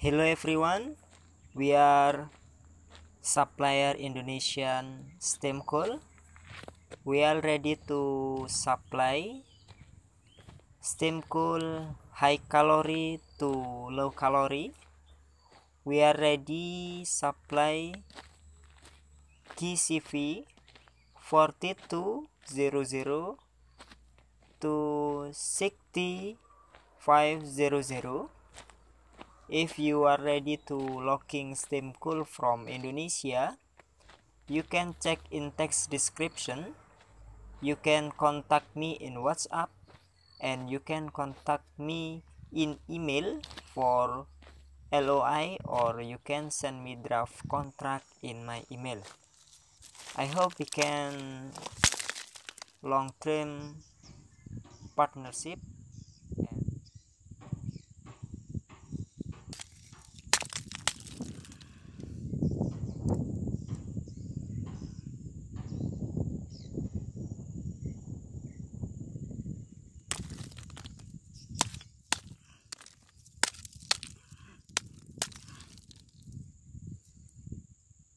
Hello everyone, we are supplier Indonesian steam coal. We are ready to supply steam cool high calorie to low calorie. We are ready supply GCV 4200 to 6500 If you are ready to locking steam cool from Indonesia, you can check in text description. You can contact me in WhatsApp and you can contact me in email for LOI or you can send me draft contract in my email. I hope we can long term partnership